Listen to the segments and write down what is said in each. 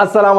असलम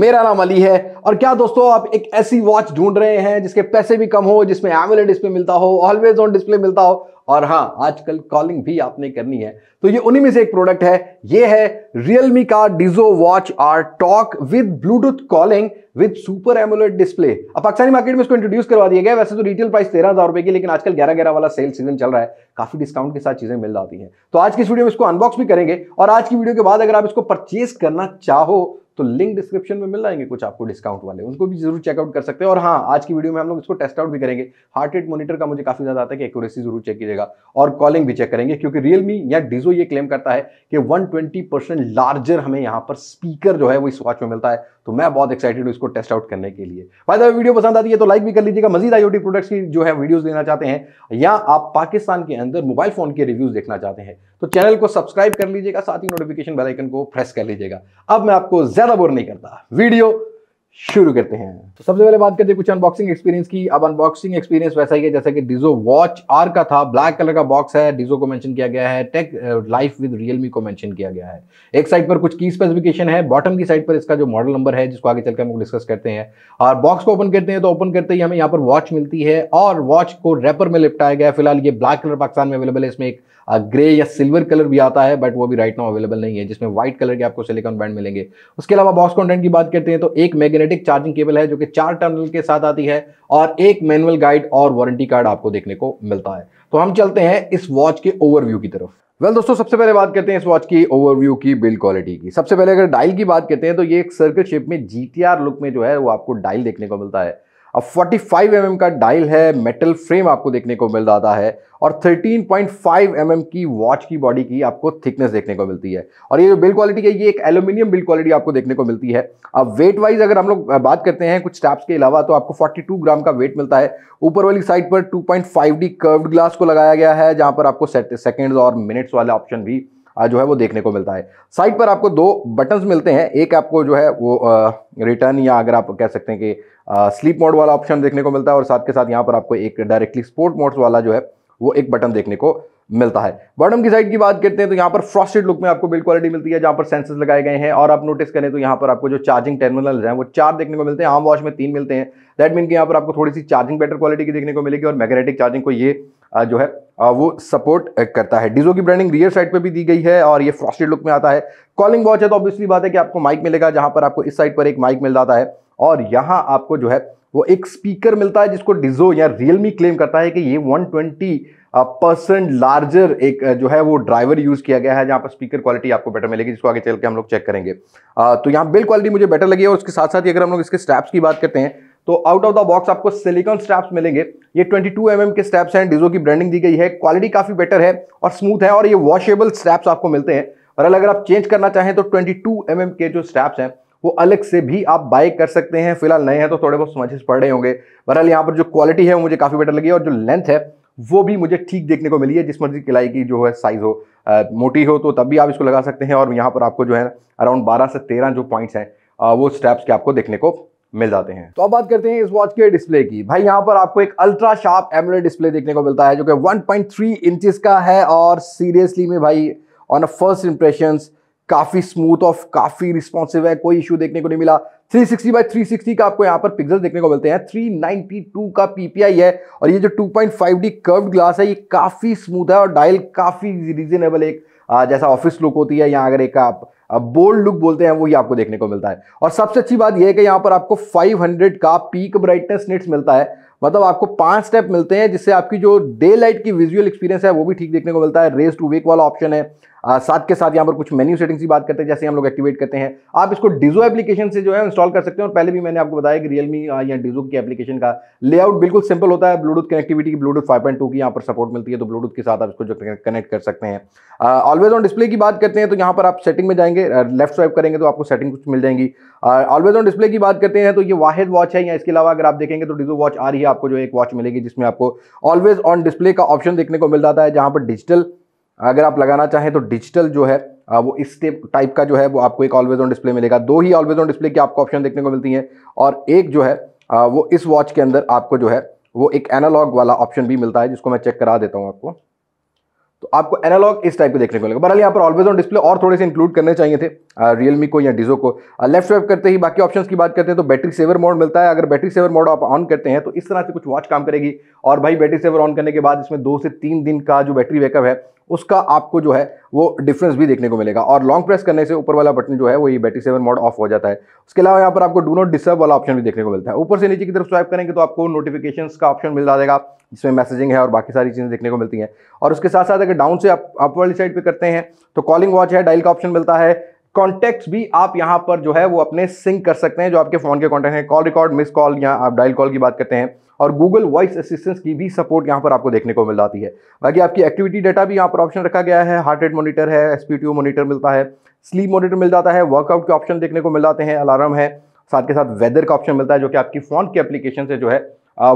मेरा नाम अली है और क्या दोस्तों आप एक ऐसी वॉच ढूंढ रहे हैं जिसके पैसे भी कम हो जिसमें एमुलेट डिस्प्ले मिलता हो ऑलवेज ऑन डिस्प्ले मिलता हो और हाँ आजकल कॉलिंग भी आपने करनी है तो ये उन्हीं में से एक प्रोडक्ट है ये है रियलमी का Dizo watch R talk with bluetooth calling with super AMOLED display अब पाकिस्तानी मार्केट में इसको इंट्रोड्यूस करवा दिया गया वैसे तो रिटेल प्राइस तेरह हज़ार रुपए की लेकिन आजकल ग्यारह ग्यारह वाला सेल सीजन चल रहा है काफ़ी डिस्काउंट के साथ चीज़ें मिल जाती हैं तो आज की इस वीडियो में इसको अनबॉक्स भी करेंगे और आज की वीडियो के बाद अगर आप इसको परचेस करना चाहो तो लिंक डिस्क्रिप्शन में मिल जाएंगे कुछ आपको डिस्काउंट वाले उनको भी जरूर चेकआउट कर सकते हैं और हाँ आज की वीडियो में हम लोग इसको टेस्ट आउट भी करेंगे हार्ट रेट मॉनिटर का मुझे काफी ज्यादा आता है कि एक्यूरेसी जरूर चेक कीजिएगा और कॉलिंग भी चेक करेंगे क्योंकि रियलमी या डिजो ये क्लेम करता है कि वन लार्जर हमें यहाँ पर स्पीकर जो है वो इस वॉच में मिलता है तो मैं बहुत एक्साइटेड हूँ इसको टेस्ट आउट करने के लिए फायदा वीडियो पसंद आती है तो लाइक भी कर लीजिएगा मजीद आईओटी प्रोडक्ट्स की जो है वीडियोस देना चाहते हैं या आप पाकिस्तान के अंदर मोबाइल फोन के रिव्यूज देखना चाहते हैं तो चैनल को सब्सक्राइब कर लीजिएगा साथ ही नोटिफिकेशन बेलाइकन को प्रेस कर लीजिएगा अब मैं आपको ज्यादा बोर नहीं करता वीडियो शुरू करते हैं तो सबसे पहले बात करते हैं कुछ अनबॉक्सिंग एक्सपीरियंस की अब अनबॉक्सिंग एक्सपीरियंस वैसा ही है जैसा कि डिजो वॉच आर का था ब्लैक कलर का बॉक्स है डिजो को मेंशन किया गया है टेक लाइफ विद रियलमी को मेंशन किया गया है एक साइड पर कुछ की स्पेसिफिकेशन है बॉटम की साइड पर इसका जो मॉडल नंबर है जिसको आगे चलकर हम लोग डिस्कस करते हैं और बॉक्स को ओपन करते हैं तो ओपन करते ही हमें यहाँ पर वॉच मिलती है और वॉच को रैपर में लिपटाया गया फिलहाल ये ब्लैक कलर पाकिस्तान में अवेलेबल है इसमें एक ग्रे या सिल्वर कलर भी आता है बट वो भी राइट नाउ अवेलेबल नहीं है जिसमें व्हाइट कलर के आपको सिलिकॉन बैंड मिलेंगे उसके अलावा बॉक्स कॉन्टेंट की बात करते हैं तो एक मैग्नेटिक चार्जिंग केबल है जो कि चार टर्मिनल के साथ आती है और एक मैनुअल गाइड और वारंटी कार्ड आपको देखने को मिलता है तो हम चलते हैं इस वॉच के ओवरव्यू की तरफ वेल well, दोस्तों सबसे पहले बात करते हैं इस वॉच की ओवरव्यू की बिल्ड क्वालिटी की सबसे पहले अगर डायल की बात करते हैं तो ये एक सर्कल शेप में जी लुक में जो है वो आपको डायल देखने को मिलता है अब 45 फाइव mm का डायल है मेटल फ्रेम आपको देखने को मिल जाता है और 13.5 पॉइंट mm की वॉच की बॉडी की आपको थिकनेस देखने को मिलती है और ये जो बिल्ड क्वालिटी है ये एक एल्यूमिनियम बिल्ड क्वालिटी आपको देखने को मिलती है अब वेट वाइज अगर हम लोग बात करते हैं कुछ स्टैप्स के अलावा तो आपको 42 ग्राम का वेट मिलता है ऊपर वाली साइड पर टू पॉइंट कर्व्ड ग्लास को लगाया गया है जहाँ पर आपको सेकेंड्स और मिनट्स वाले ऑप्शन भी जो है वो देखने को मिलता है साइड पर आपको दो बटन्स मिलते हैं एक आपको जो है वो रिटर्न या अगर आप कह सकते हैं कि स्लीप मोड वाला ऑप्शन देखने को मिलता है और साथ के साथ यहाँ पर आपको एक डायरेक्टली स्पोर्ट मोड्स वाला जो है वो एक बटन देखने को मिलता है बॉटम की साइड की बात करते हैं तो यहाँ पर फ्रॉस्टेड लुक में आपको बिल्ड क्वालिटी मिलती है जहाँ पर सेंसर्स लगाए गए हैं और आप नोटिस करें तो यहाँ पर आपको जो चार्जिंग टर्मिनल हैं वो चार देखने को मिलते हैं आम वॉच में तीन मिलते हैं दैट मीन कि यहाँ पर आपको थोड़ी सी चार्जिंग बेटर क्वालिटी की देखने को मिलेगी और मैग्नेटिक चार्जिंग को ये जो है वो सपोर्ट करता है डीजो की ब्रांडिंग रियर साइड पर भी दी गई है और ये फ्रॉस्टेड लुक में आता है कॉलिंग वॉच है तो ऑब्वियसली बात है कि आपको माइक मिलेगा जहाँ पर आपको इस साइड पर एक माइक मिल जाता है और यहाँ आपको जो है वो एक स्पीकर मिलता है जिसको डिजो या रियलमी क्लेम करता है कि ये 120 परसेंट लार्जर एक जो है वो ड्राइवर यूज़ किया गया है जहाँ पर स्पीकर क्वालिटी आपको बेटर मिलेगी जिसको आगे चल के हम लोग चेक करेंगे आ, तो यहाँ बिल्ड क्वालिटी मुझे बेटर लगी और उसके साथ साथ ही अगर हम लोग इसके स्टैप्स की बात करते हैं तो आउट ऑफ द बॉक्स आपको सिलिकॉन स्टैप्स मिलेंगे ये 22 टू mm के स्टैप्स हैं डिजो की ब्रांडिंग दी गई है क्वालिटी काफ़ी बेटर है और स्मूथ है और ये वॉशेबल स्टैप्स आपको मिलते हैं और अगर आप चेंज करना चाहें तो 22 टू mm के जो स्टैप्स हैं वो अलग से भी आप बाय कर सकते हैं फिलहाल नए हैं तो थोड़े बहुत समझ पड़ रहे होंगे बहरहाल यहाँ पर जो क्वालिटी है वो मुझे काफ़ी बेटर लगी और जो लेंथ है वो भी मुझे ठीक देखने को मिली है जिस मर्जी किलाई की जो है साइज़ हो आ, मोटी हो तो तब भी आप इसको लगा सकते हैं और यहाँ पर आपको जो है अराउंड बारह से तेरह जो पॉइंट्स हैं वो स्टेप्स के आपको देखने को मिल जाते हैं तो अब बात करते हैं इस वॉच के डिस्प्ले की भाई यहाँ पर आपको एक अल्ट्रा शार्प एमरे डिस्प्ले देखने को मिलता है जो कि 1.3 इंचेस का है और सीरियसली में भाई ऑन अ फर्स्ट इंप्रेशंस काफ़ी स्मूथ ऑफ काफ़ी रिस्पॉन्सिव है कोई इश्यू देखने को नहीं मिला 360 बाय 360 का आपको यहां पर पिक्सल देखने को मिलते हैं 392 का पीपीआई है और ये जो 2.5D कर्व्ड ग्लास है ये काफ़ी स्मूथ है और डायल काफ़ी रीजनेबल एक जैसा ऑफिस लुक होती है यहाँ अगर एक आप बोल्ड लुक बोलते हैं वो ही आपको देखने को मिलता है और सबसे अच्छी बात यह है कि यहाँ पर आपको 500 का पीक ब्राइटनेस निट्स मिलता है मतलब आपको पांच स्टेप मिलते हैं जिससे आपकी जो डे लाइट की विजुअल एक्सपीरियंस है वो भी ठीक देखने को मिलता है रेस टू वेक वाला ऑप्शन है साथ के साथ यहाँ पर कुछ मेन्यू सेटिंग्स की बात करते हैं जैसे हम लोग एक्टिवेट करते हैं आप इसको डिजो एप्लीकेशन से जो है इंस्टॉल कर सकते हैं और पहले भी मैंने आपको बताया कि रियलमी या डिजो की एप्लीकेशन का लेआउट बिल्कुल सिंपल होता है ब्लूटूथ कनेक्टिविटी की ब्लूटूथ फाइव की यहाँ पर सपोर्ट मिलती है तो ब्लूटूथ के साथ आप इसको जो कनेक्ट कर सकते हैं ऑलवेज ऑन डिस्प्ले की बात करते हैं तो यहाँ पर आप सेटिंग में जाएंगे लेफ्ट स्वाइप करेंगे तो आपको सेटिंग कुछ मिल जाएंगी ऑलवेज ऑन डिस्प्ले की बात करते हैं तो ये वाहिद वॉच है या इसके अलावा अगर आप देखेंगे तो डिजो वॉच आ रही है आपको जो एक वॉच मिलेगी जिसमें आपको ऑलवेज ऑन डिस्प्ले का ऑप्शन देखने को मिल जाता है जहाँ पर डिजिटल अगर आप लगाना चाहें तो डिजिटल जो है वो इस टाइप का जो है वो आपको एक ऑलवेज ऑन डिस्प्ले मिलेगा दो ही ऑलवेज ऑन डिस्प्ले की आपको ऑप्शन देखने को मिलती हैं और एक जो है वो इस वॉच के अंदर आपको जो है वो एक एनालॉग वाला ऑप्शन भी मिलता है जिसको मैं चेक करा देता हूँ आपको तो आपको एनालॉग इस टाइप के देखने को मिलेगा बहरहाल यहाँ पर ऑलवेज ऑन डिस्प्ले और थोड़े से इंक्लूड करने चाहिए थे रियलमी को या डिजो को लेफ्ट स्वेप करते ही बाकी ऑप्शंस की बात करते हैं तो बैटरी सेवर मोड मिलता है अगर बैटरी सेवर मोड आप ऑन करते हैं तो इस तरह से कुछ वॉच काम करेगी और भाई बैटरी सेवर ऑन करने के बाद इसमें दो से तीन दिन का जो बैटरी बैकअप है उसका आपको जो है वो डिफरेंस भी देखने को मिलेगा और लॉन्ग प्रेस करने से ऊपर वाला बटन जो है वो ये बैटरी सेवन मोड ऑफ हो जाता है उसके अलावा यहाँ पर आपको डू नॉट डिस्टर्ब वाला ऑप्शन भी देखने को मिलता है ऊपर से नीचे की तरफ स्वाइप करेंगे तो आपको नोटिफिकेशन का ऑप्शन मिल जाएगा जिसमें मैसेजिंग है और बाकी सारी चीज़ें देखने को मिलती हैं और उसके साथ साथ अगर डाउन से आप अप वाली साइड पर करते हैं तो कॉलिंग वॉच है डायल का ऑप्शन मिलता है कॉन्टैक्ट्स भी आप यहाँ पर जो है वो अपने सिंक कर सकते हैं जो आपके फ़ोन के कॉन्टैक्ट हैं कॉल रिकॉर्ड मिस कॉल या आप डायल कॉल की बात करते हैं और गूगल वॉइस असिस्टेंस की भी सपोर्ट यहाँ पर आपको देखने को मिल जाती है बाकी आपकी एक्टिविटी डेटा भी यहाँ पर ऑप्शन रखा गया है हार्ट रेट मोनिटर है एस मोनीटर मिलता है स्लीप मोनिटर मिल जाता है वर्कआउट के ऑप्शन देखने को मिल जाते हैं अलार्म है साथ के साथ वेदर का ऑप्शन मिलता है जो कि आपकी फ़ोन के एप्लीकेशन से जो है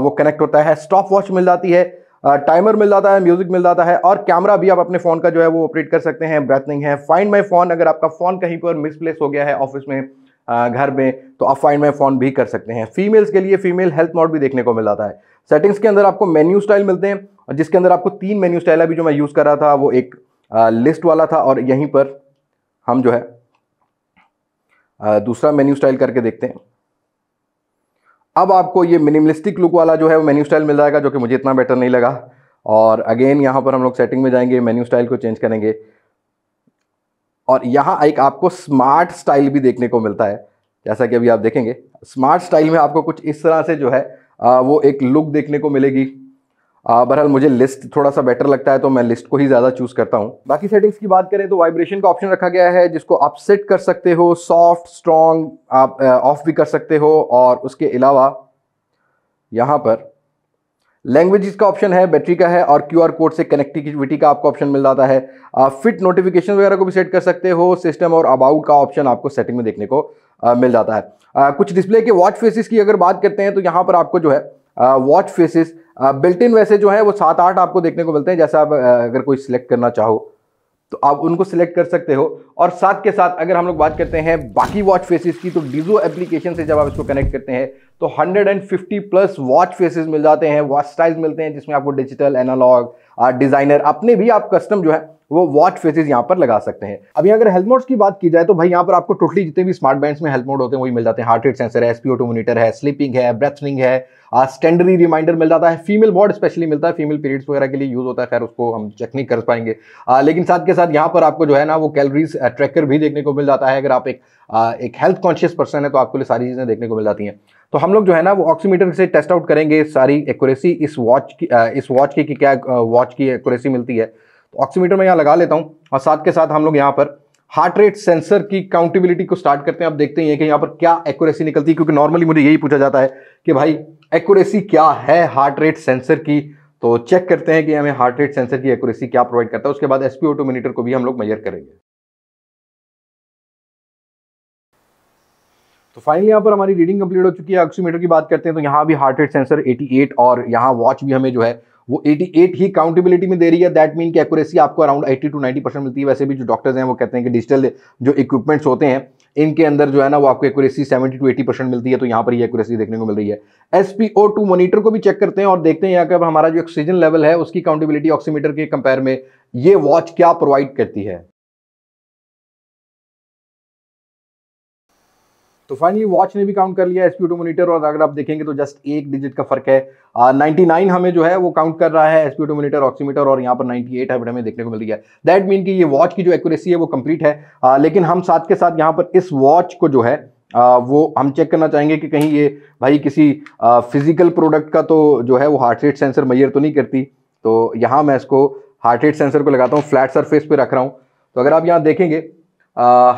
वो कनेक्ट होता है स्टॉप वॉच मिल जाती है टाइमर मिल जाता है म्यूजिक मिल जाता है और कैमरा भी आप अपने फ़ोन का जो है वो ऑपरेट कर सकते हैं ब्रेथनिंग है फाइंड माई फ़ोन अगर आपका फ़ोन कहीं पर मिसप्लेस हो गया है ऑफिस में घर में तो आप फाइंड माई फ़ोन भी कर सकते हैं फीमेल्स के लिए फीमेल हेल्थ मोड भी देखने को मिल जाता है सेटिंग्स के अंदर आपको मेन्यू स्टाइल मिलते हैं और जिसके अंदर आपको तीन मेन्यू स्टाइल अभी जो मैं यूज़ कर रहा था वो एक लिस्ट वाला था और यहीं पर हम जो है दूसरा मेन्यू स्टाइल करके देखते हैं अब आपको ये मिनिमलिस्टिक लुक वाला जो है वो मेन्यू स्टाइल मिल जाएगा जो कि मुझे इतना बेटर नहीं लगा और अगेन यहाँ पर हम लोग सेटिंग में जाएंगे मेन्यू स्टाइल को चेंज करेंगे और यहाँ एक आपको स्मार्ट स्टाइल भी देखने को मिलता है जैसा कि अभी आप देखेंगे स्मार्ट स्टाइल में आपको कुछ इस तरह से जो है वो एक लुक देखने को मिलेगी बहरहाल मुझे लिस्ट थोड़ा सा बेटर लगता है तो मैं लिस्ट को ही ज़्यादा चूज़ करता हूँ बाकी सेटिंग्स की बात करें तो वाइब्रेशन का ऑप्शन रखा गया है जिसको आप सेट कर सकते हो सॉफ्ट स्ट्रॉन्ग आप ऑफ भी कर सकते हो और उसके अलावा यहाँ पर लैंग्वेज का ऑप्शन है बैटरी का है और क्यूआर कोड से कनेक्टिविटी का आपको ऑप्शन मिल जाता है फिट नोटिफिकेशन वगैरह को भी सेट कर सकते हो सिस्टम और अबाउट का ऑप्शन आपको सेटिंग में देखने को आ, मिल जाता है आ, कुछ डिस्प्ले के वॉच फेसिस की अगर बात करते हैं तो यहाँ पर आपको जो है वॉच फेसिस बिल्ट इन वैसे जो है वो सात आठ आपको देखने को मिलते हैं जैसा आप अगर कोई सिलेक्ट करना चाहो तो आप उनको सिलेक्ट कर सकते हो और साथ के साथ अगर हम लोग बात करते हैं बाकी वॉच फेसेस की तो डिजो एप्लीकेशन से जब आप इसको कनेक्ट करते हैं तो 150 प्लस वॉच फेसेस मिल जाते हैं वॉच स्टाइल्स मिलते हैं जिसमें आपको डिजिटल एनालॉग डिज़ाइनर अपने भी आप कस्टम जो है वो वॉच फेसेस यहाँ पर लगा सकते हैं अभी अगर हेल्थ मोड्स की बात की जाए तो भाई यहाँ पर आपको टोटली जितने भी स्मार्ट बैंड्स में हेल्थ मोड होते हैं वही मिल जाते हैं हार्ट रेट सेंसर है एसपीओ टू है स्लीपिंग है ब्रेथनिंग है स्टैंडरी रिमाइंडर मिल जाता है फीमेल वॉर्ड स्पेशली मिलता है फीमेल पीरियड्स वगैरह के लिए यूज़ होता है खैर उसको हम चेक नहीं कर पाएंगे आ, लेकिन साथ के साथ यहाँ पर आपको जो है ना वो कैलोरीज ट्रैकर भी देखने को मिल जाता है अगर आप एक आ, एक हेल्थ कॉन्शियस पर्सन है तो आपको लिए सारी चीज़ें देखने को मिल जाती हैं तो हम लोग जो है ना वो ऑक्सीमीटर से टेस्ट आउट करेंगे सारी एक्यूरेसी इस वॉच की इस वॉच की क्या वॉच की एक्यूरेसी मिलती है तो ऑक्सीमीटर मैं यहाँ लगा लेता हूँ और साथ के साथ हम लोग यहाँ पर हार्ट रेट सेंसर की काउंटेबिलिटी को स्टार्ट करते हैं आप देखते हैं कि यहाँ पर क्या एक्यूरेसी निकलती है क्योंकि नॉर्मली मुझे यही पूछा जाता है कि भाई एक्यूरेसी क्या है हार्ट रेट सेंसर की तो चेक करते हैं कि हमें हार्ट रेट सेंसर की एक्यूरेसी क्या प्रोवाइड करता है उसके बाद एसपी ऑटोमीटर को भी हम लोग मेजर करेंगे तो फाइनली यहाँ पर हमारी रीडिंग कंप्लीट हो चुकी है ऑक्सीमीटर की बात करते हैं तो यहाँ भी हार्ट रेट सेंसर 88 और यहाँ वॉच भी हमें जो है वो 88 ही काउंटेबिलिटी में दे रही है दैट मीन की एक्यूरेसी आपको अराउंड 80 टू 90 परसेंट मिलती है वैसे भी जो डॉक्टर्स हैं वो कहते हैं कि डिजिटल जो इक्विपमेंट्स होते हैं इनके अंदर जो है ना वो आपको एक्यूरेसी 70 टू 80 परसेंट मिलती है तो यहाँ पर ही एक्यूरेसी देखने को मिल रही है S P O two monitor को भी चेक करते हैं और देखते हैं यहाँ का हमारा जो ऑक्सीजन लेवल है उसकी काउंटेबिलिटी ऑक्सीमीटर के कंपेयर में ये वॉच क्या प्रोवाइड करती है तो फाइनली वॉच ने भी काउंट कर लिया एस पी और अगर आप देखेंगे तो जस्ट एक डिजिट का फर्क है नाइन्टी नाइन हमें जो है वो काउंट कर रहा है एस पी मोनीटर ऑक्सीमीटर और यहाँ पर नाइनटी एट हमें देखने को मिल गया दैट मीन कि ये वॉच की जो एक्यूरेसी है वो कंप्लीट है आ, लेकिन हम साथ के साथ यहाँ पर इस वॉच को जो है आ, वो हम चेक करना चाहेंगे कि कहीं ये भाई किसी आ, फिजिकल प्रोडक्ट का तो जो है वो हार्ट रेट सेंसर मैयर तो नहीं करती तो यहाँ मैं इसको हार्ट रेट सेंसर को लगाता हूँ फ्लैट सरफेस पर रख रहा हूँ तो अगर आप यहाँ देखेंगे आ,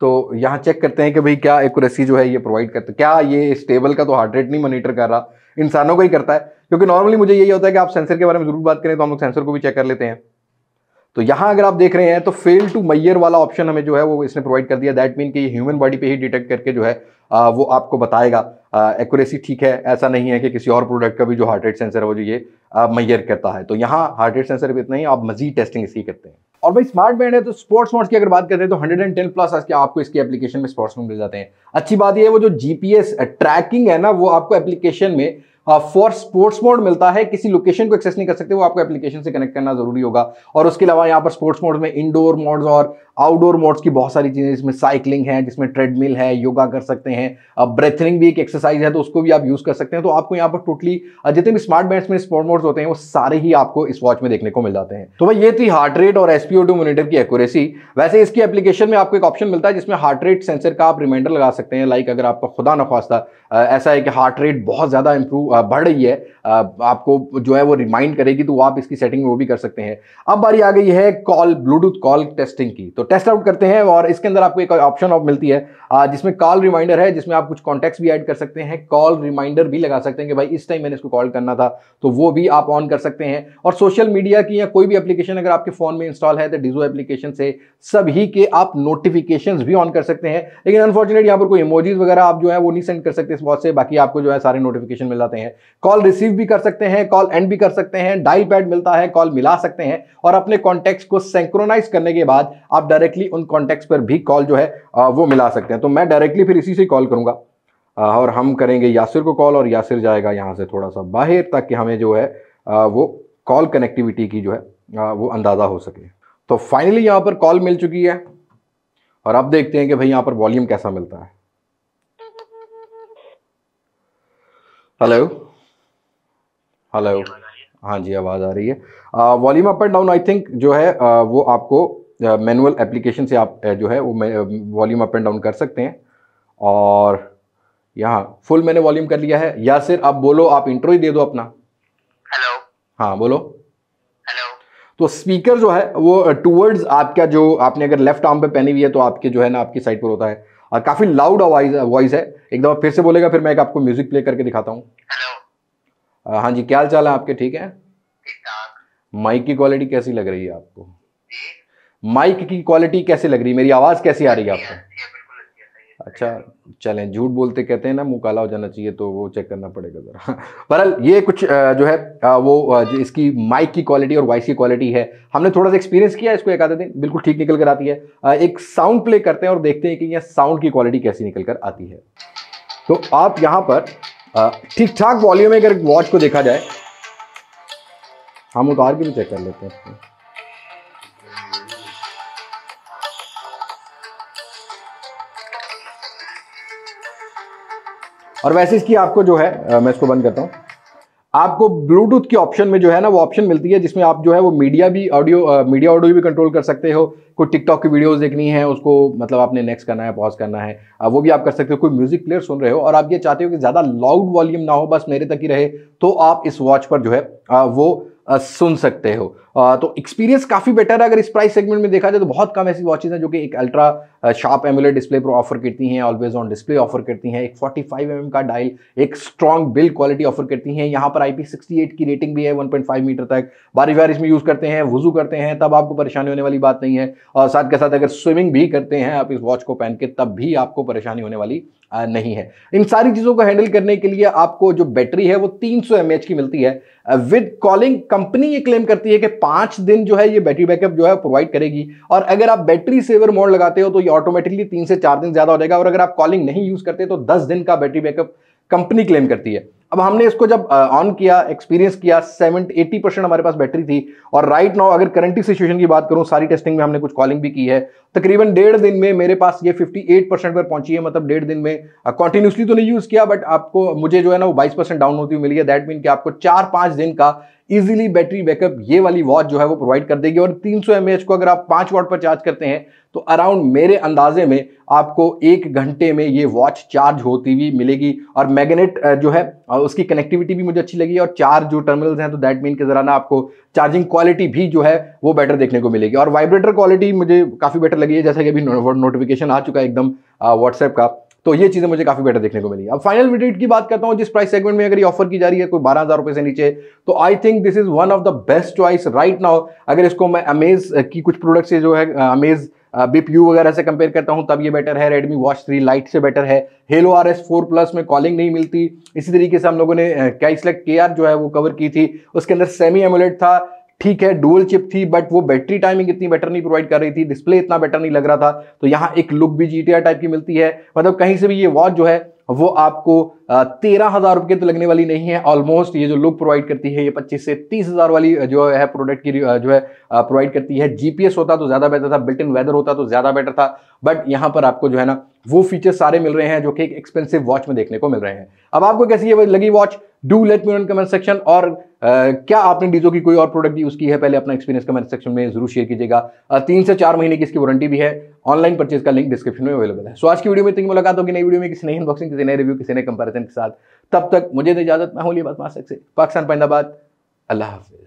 तो यहाँ चेक करते हैं कि भाई क्या एक्यूरेसी जो है ये प्रोवाइड करता है क्या ये स्टेबल का तो हार्ट रेट नहीं मॉनिटर कर रहा इंसानों को ही करता है क्योंकि नॉर्मली मुझे यही होता है कि आप सेंसर के बारे में जरूर बात करें तो हम लोग सेंसर को भी चेक कर लेते हैं तो यहाँ अगर आप देख रहे हैं तो फेल टू मैयर वाला ऑप्शन हमें जो है वो इसने प्रोवाइड कर दिया दैट मीन कि ये ह्यूमन बॉडी पे ही डिटेक्ट करके जो है आ, वो आपको बताएगा एक्यूरेसी ठीक है ऐसा नहीं है कि किसी और प्रोडक्ट का भी जो हार्ट रेट सेंसर है वो जो ये मैयर करता है तो यहाँ हार्ट रेट सेंसर भी इतना ही आप मजीद टेस्टिंग इसी करते हैं और भाई स्मार्ट बैंड है तो स्पोर्ट्स मोड्स की अगर बात करें तो 110 प्लस आज के आपको इसके एप्लीकेशन में स्पोर्ट्स मोड मिल जाते हैं अच्छी बात यह है वो जो जीपीएस ट्रैकिंग है ना वो आपको एप्लीकेशन में फॉर स्पोर्ट्स मोड मिलता है किसी लोकेशन को एक्सेस नहीं कर सकते वो आपको एप्लीकेशन से कनेक्ट करना जरूरी होगा और उसके अलावा यहाँ पर स्पोर्ट्स मोड में इंडोर मोड्स और आउटडोर मोड्स की बहुत सारी चीज़ें जिसमें साइकिलिंग है जिसमें ट्रेडमिल है योगा कर सकते हैं अब uh, ब्रेथनिंग भी एक एक्सरसाइज है तो उसको भी आप यूज़ कर सकते हैं तो आपको यहाँ पर टोटली uh, जितने भी स्मार्ट बैंड में स्पोर्ट मोड्स होते हैं वो सारे ही आपको इस वॉच में देखने को मिल जाते हैं तो भाई ये थी हार्ट रेट और एसपीओ टू मोनिटर की एक्यूरेसी वैसे इसकी एप्लीकेशन में आपको एक ऑप्शन मिलता है जिसमें हार्ट रेट सेंसर का आप रिमाइंडर लगा सकते हैं लाइक अगर आपका खुदा नखास्ता uh, ऐसा है कि हार्ट रेट बहुत ज़्यादा इंप्रूव बढ़ रही है आपको जो है वो रिमाइंड करेगी तो आप इसकी सेटिंग वो भी कर सकते हैं अब बारी आ गई है कॉल ब्लूटूथ कॉल टेस्टिंग की तो टेस्ट आउट करते हैं और इसके अंदर आपको एक ऑप्शन आप मिलती है जिसमें कॉल रिमाइंडर है जिसमें आप कुछ कॉन्टेक्ट भी ऐड कर सकते हैं कॉल रिमाइंडर भी लगा सकते हैं कि भाई इस टाइम मैंने इसको कॉल करना था तो वो भी आप ऑन कर सकते हैं और सोशल मीडिया की या कोई भी एप्लीकेशन अगर आपके फ़ोन में इंस्टॉल है तो डिजो एप्लीकेशन से सभी के आप नोटिफिकेशन भी ऑन कर सकते हैं लेकिन अनफॉर्चुनेट यहाँ पर कोई इमोजीज वगैरह आप जो है वो नहीं सेंड कर सकते इस बहुत से बाकी आपको जो है सारे नोटिफिकेशन मिल जाते हैं सकते हैं कॉल रिसीव भी कर सकते हैं कॉल एंड भी कर सकते हैं डायल पैड मिलता है कॉल मिला सकते हैं और अपने कॉन्टेक्ट को सेंक्रोनाइज करने के बाद आप डायरेक्टली उन कॉन्टेक्ट पर भी कॉल जो है वो मिला सकते हैं तो मैं डायरेक्टली फिर इसी से कॉल करूंगा और हम करेंगे यासिर को कॉल और यासिर जाएगा यहाँ से थोड़ा सा बाहर ताकि हमें जो है वो कॉल कनेक्टिविटी की जो है वो अंदाज़ा हो सके तो फाइनली यहाँ पर कॉल मिल चुकी है और अब देखते हैं कि भाई यहाँ पर वॉल्यूम कैसा मिलता है हेलो हेलो हाँ जी आवाज़ आ रही है volume up and down I think जो है uh, वो आपको मैनुअल uh, एप्लीकेशन से आप uh, जो है वो वॉल्यूम अप एंड डाउन कर सकते हैं और यहाँ फुल मैंने वॉल्यूम कर लिया है या सिर्फ आप बोलो आप इंट्रो ही दे दो अपना हेलो हाँ बोलो हेलो तो स्पीकर जो है वो टूवर्ड्स आपका जो आपने अगर लेफ्ट आर्म पे पहनी हुई है तो आपके जो है ना आपकी साइड पर होता है और काफी लाउड वॉइस है एक दफा फिर से बोलेगा फिर मैं एक आपको म्यूजिक प्ले करके दिखाता हूँ हाँ जी क्या हाल चाल है आपके ठीक है माइक की क्वालिटी कैसी लग रही है आपको माइक की क्वालिटी कैसी लग रही है मेरी आवाज कैसी आ रही है आपको अच्छा चलें झूठ बोलते कहते हैं ना मुँह काला हो जाना चाहिए तो वो चेक करना पड़ेगा ज़रा बहरहाल ये कुछ जो है वो जो इसकी माइक की क्वालिटी और वॉइस की क्वालिटी है हमने थोड़ा सा एक्सपीरियंस किया इसको एक आधे दिन बिल्कुल ठीक निकल कर आती है एक साउंड प्ले करते हैं और देखते हैं कि यह साउंड की क्वालिटी कैसी निकल कर आती है तो आप यहाँ पर ठीक ठाक वॉल्यूम में अगर वॉच को देखा जाए हम उतार के भी चेक कर लेते हैं और वैसे इसकी आपको जो है मैं इसको बंद करता हूँ आपको ब्लूटूथ की ऑप्शन में जो है ना वो ऑप्शन मिलती है जिसमें आप जो है वो मीडिया भी ऑडियो मीडिया ऑडियो भी कंट्रोल कर सकते हो कोई टिकटॉक की वीडियोस देखनी है उसको मतलब आपने नेक्स्ट करना है पॉज करना है वो भी आप कर सकते हो कोई म्यूजिक प्लेयर सुन रहे हो और आप ये चाहते हो कि ज़्यादा लाउड वॉल्यूम ना हो बस मेरे तक ही रहे तो आप इस वॉच पर जो है वो सुन सकते हो तो एक्सपीरियंस काफ़ी बेटर है अगर इस प्राइस सेगमेंट में देखा जाए तो बहुत कम ऐसी वॉचेज हैं जो कि एक अल्ट्रा शार्प एमुलेट डिस्प्ले पर ऑफर करती हैं ऑलवेज ऑन डिस्प्ले ऑफर करती हैं एक 45 फाइव mm का डायल एक स्ट्रॉन्ग बिल्ड क्वालिटी ऑफर करती हैं यहाँ पर आई की रेटिंग भी है वन मीटर तक बारिश वारिश में यूज़ करते हैं वजू करते हैं तब आपको परेशानी होने वाली बात नहीं है और साथ के साथ अगर स्विमिंग भी करते हैं आप इस वॉच को पहन के तब भी आपको परेशानी होने वाली नहीं है इन सारी चीज़ों को हैंडल करने के लिए आपको जो बैटरी है वो 300 सौ की मिलती है विद कॉलिंग कंपनी ये क्लेम करती है कि पांच दिन जो है ये बैटरी बैकअप जो है प्रोवाइड करेगी और अगर आप बैटरी सेवर मोड लगाते हो तो ये ऑटोमेटिकली तीन से चार दिन ज़्यादा हो जाएगा और अगर आप कॉलिंग नहीं यूज़ करते तो दस दिन का बैटरी बैकअप कंपनी क्लेम करती है अब हमने इसको जब ऑन किया एक्सपीरियंस किया सेवन एट्टी परसेंट हमारे पास बैटरी थी और राइट नाउ अगर करंटी सिचुएशन की बात करूं सारी टेस्टिंग में हमने कुछ कॉलिंग भी की है तकरीबन डेढ़ दिन में मेरे पास ये 58 परसेंट पर पहुंची है मतलब डेढ़ दिन में कॉन्टिन्यूसली तो नहीं यूज़ किया बट आपको मुझे जो है ना वो बाईस परसेंट डाउन होती हुई मिली है दैट मीन कि आपको चार पांच दिन का इजिली बैटरी बैकअप ये वाली वॉच जो है वो प्रोवाइड कर देगी और तीन सौ को अगर आप पांच वाट पर चार्ज करते हैं तो अराउंड मेरे अंदाजे में आपको एक घंटे में ये वॉच चार्ज होती हुई मिलेगी और मैग्नेट जो है उसकी कनेक्टिविटी भी मुझे अच्छी लगी और चार जो टर्मिनल्स हैं तो दैट मीन के जरा ना आपको चार्जिंग क्वालिटी भी जो है वो बेटर देखने को मिलेगी और वाइब्रेटर क्वालिटी मुझे काफ़ी बेटर लगी है जैसे कि अभी नोटिफिकेशन आ चुका है एकदम व्हाट्सएप का तो ये चीज़ें मुझे काफ़ी बेटर देखने को मिली अब फाइनल विडिट की बात करता हूँ जिस प्राइस सेगमेंट में अगर ये ऑफर की जा रही है कोई बारह हज़ार रुपये से नीचे तो I think this is one of the best choice right now अगर इसको मैं अमेज की कुछ प्रोडक्ट से जो है अमेज़ बिप यू वगैरह से कंपेयर करता हूँ तब ये बेटर है रेडमी वॉच थ्री लाइट से बेटर है Helo R S four plus में कॉलिंग नहीं मिलती इसी तरीके से हम लोगों ने कैसलेक के आर जो है वो कवर की थी उसके अंदर सेमी एमुलेट था ठीक है डुअल चिप थी बट वो बैटरी टाइमिंग इतनी बेटर नहीं प्रोवाइड कर रही थी डिस्प्ले इतना बेटर नहीं लग रहा था तो यहाँ एक लुक भी जी टाइप की मिलती है मतलब कहीं से भी ये वॉच जो है वो आपको तेरह हजार रुपये तो लगने वाली नहीं है ऑलमोस्ट ये जो लुक प्रोवाइड करती है ये पच्चीस से तीस हजार वाली जो है प्रोडक्ट की जो है प्रोवाइड करती है जीपीएस होता तो ज़्यादा बेटर था बिल्ट इन वेदर होता तो ज़्यादा बेटर था बट यहाँ पर आपको जो है ना वो फीचर सारे मिल रहे हैं जो कि एक एक्सपेंसिव वॉच में देखने को मिल रहे हैं अब आपको कैसी ये लगी watch do let me comment section और क्या आपने डीजो की कोई और प्रोडक्ट यूज़ की है पहले अपना एक्सपीरियंस कमेंट सेक्शन में जरूर शेयर कीजिएगा तीन से चार महीने की इसकी वारंटी भी है ऑनलाइन परचेज का लिंक डिस्क्रिप्शन में अवेलेबल है सो आज की वीडियो में इतनी मुलाकात होगी नई वीडियो में किसी नई अनबॉक्सिंग किसी नए रिव्यू किसी नए कंपेरिजन के साथ तब तक मुझे तो इजाजत मैं हूँ बात मास्क से पाकिस्तान पाइंदाबाद अल्लाह हाफि